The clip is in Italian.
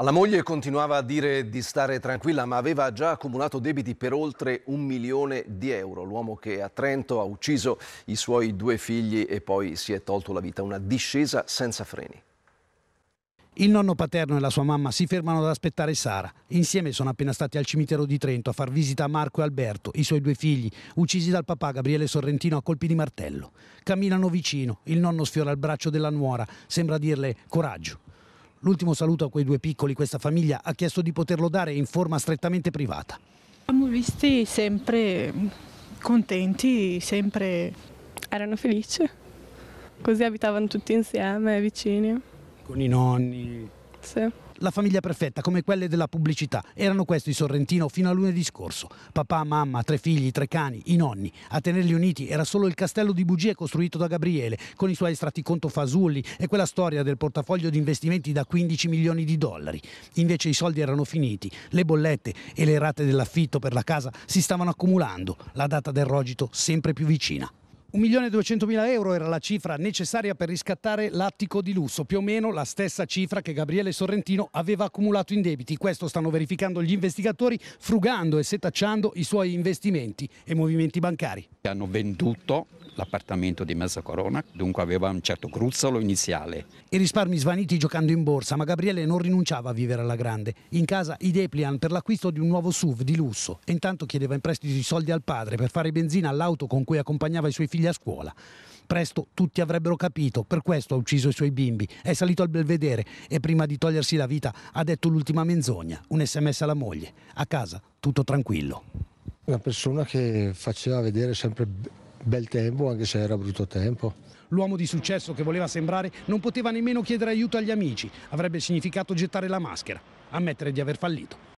Alla moglie continuava a dire di stare tranquilla, ma aveva già accumulato debiti per oltre un milione di euro. L'uomo che a Trento ha ucciso i suoi due figli e poi si è tolto la vita. Una discesa senza freni. Il nonno paterno e la sua mamma si fermano ad aspettare Sara. Insieme sono appena stati al cimitero di Trento a far visita a Marco e Alberto, i suoi due figli, uccisi dal papà Gabriele Sorrentino a colpi di martello. Camminano vicino, il nonno sfiora il braccio della nuora, sembra dirle coraggio. L'ultimo saluto a quei due piccoli questa famiglia ha chiesto di poterlo dare in forma strettamente privata. Siamo visti sempre contenti, sempre... Erano felici, così abitavano tutti insieme, vicini. Con i nonni? Sì la famiglia perfetta come quelle della pubblicità. Erano questi Sorrentino fino a lunedì scorso. Papà, mamma, tre figli, tre cani, i nonni. A tenerli uniti era solo il castello di bugie costruito da Gabriele, con i suoi conto fasulli e quella storia del portafoglio di investimenti da 15 milioni di dollari. Invece i soldi erano finiti, le bollette e le rate dell'affitto per la casa si stavano accumulando, la data del rogito sempre più vicina. 1.200.000 euro era la cifra necessaria per riscattare l'attico di lusso, più o meno la stessa cifra che Gabriele Sorrentino aveva accumulato in debiti. Questo stanno verificando gli investigatori frugando e setacciando i suoi investimenti e movimenti bancari. Hanno venduto l'appartamento di Mezza Corona, dunque aveva un certo gruzzolo iniziale. I risparmi svaniti giocando in borsa, ma Gabriele non rinunciava a vivere alla grande. In casa i Deplian per l'acquisto di un nuovo SUV di lusso e intanto chiedeva in prestito i soldi al padre per fare benzina all'auto con cui accompagnava i suoi figli figli a scuola. Presto tutti avrebbero capito, per questo ha ucciso i suoi bimbi, è salito al belvedere e prima di togliersi la vita ha detto l'ultima menzogna, un sms alla moglie. A casa tutto tranquillo. Una persona che faceva vedere sempre bel tempo anche se era brutto tempo. L'uomo di successo che voleva sembrare non poteva nemmeno chiedere aiuto agli amici, avrebbe significato gettare la maschera, ammettere di aver fallito.